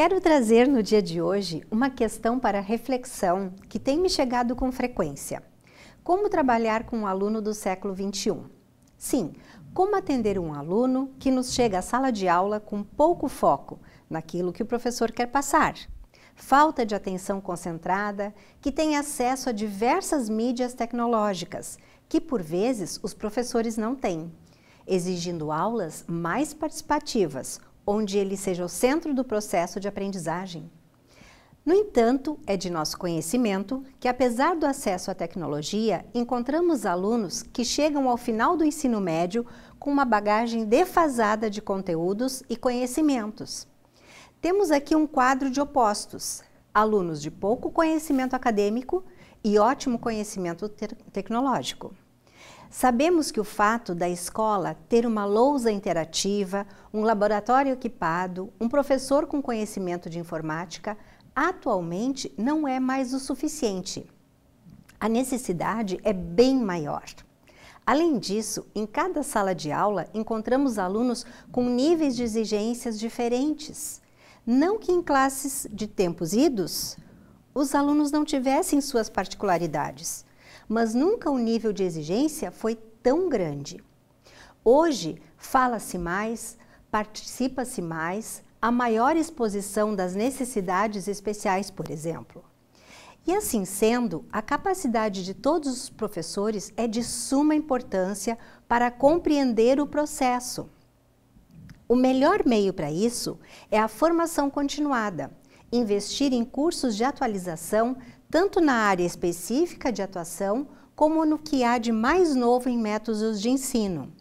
Quero trazer no dia de hoje uma questão para reflexão que tem me chegado com frequência. Como trabalhar com um aluno do século 21? Sim, como atender um aluno que nos chega à sala de aula com pouco foco naquilo que o professor quer passar? Falta de atenção concentrada, que tem acesso a diversas mídias tecnológicas, que por vezes os professores não têm, exigindo aulas mais participativas, onde ele seja o centro do processo de aprendizagem. No entanto, é de nosso conhecimento que, apesar do acesso à tecnologia, encontramos alunos que chegam ao final do ensino médio com uma bagagem defasada de conteúdos e conhecimentos. Temos aqui um quadro de opostos: alunos de pouco conhecimento acadêmico e ótimo conhecimento te tecnológico. Sabemos que o fato da escola ter uma lousa interativa, um laboratório equipado, um professor com conhecimento de informática, atualmente não é mais o suficiente. A necessidade é bem maior. Além disso, em cada sala de aula encontramos alunos com níveis de exigências diferentes. Não que em classes de tempos idos os alunos não tivessem suas particularidades, mas nunca o nível de exigência foi tão grande. Hoje, fala-se mais, participa-se mais, há maior exposição das necessidades especiais, por exemplo. E assim sendo, a capacidade de todos os professores é de suma importância para compreender o processo. O melhor meio para isso é a formação continuada, investir em cursos de atualização, tanto na área específica de atuação, como no que há de mais novo em métodos de ensino.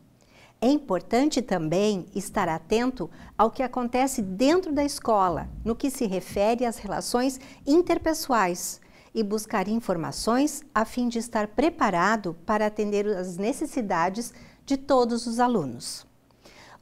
É importante também estar atento ao que acontece dentro da escola, no que se refere às relações interpessoais, e buscar informações a fim de estar preparado para atender às necessidades de todos os alunos.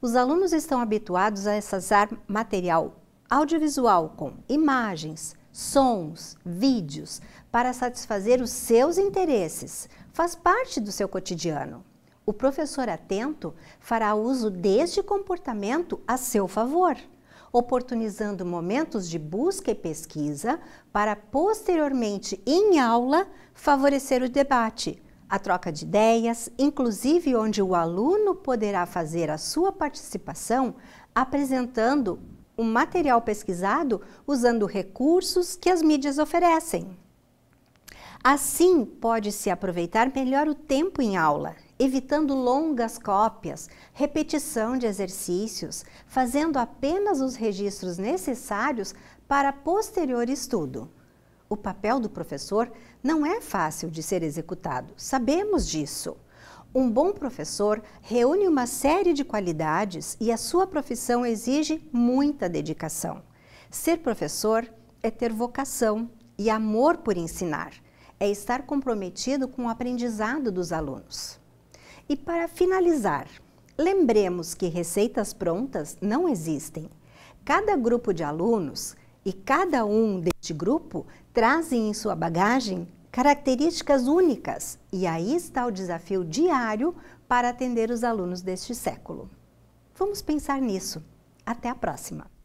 Os alunos estão habituados a acessar material audiovisual com imagens, sons, vídeos para satisfazer os seus interesses faz parte do seu cotidiano. O professor atento fará uso deste comportamento a seu favor, oportunizando momentos de busca e pesquisa para posteriormente, em aula, favorecer o debate, a troca de ideias, inclusive onde o aluno poderá fazer a sua participação apresentando o material pesquisado usando recursos que as mídias oferecem. Assim, pode-se aproveitar melhor o tempo em aula, evitando longas cópias, repetição de exercícios, fazendo apenas os registros necessários para posterior estudo. O papel do professor não é fácil de ser executado, sabemos disso. Um bom professor reúne uma série de qualidades e a sua profissão exige muita dedicação. Ser professor é ter vocação e amor por ensinar, é estar comprometido com o aprendizado dos alunos. E para finalizar, lembremos que receitas prontas não existem. Cada grupo de alunos e cada um deste grupo trazem em sua bagagem características únicas, e aí está o desafio diário para atender os alunos deste século. Vamos pensar nisso. Até a próxima!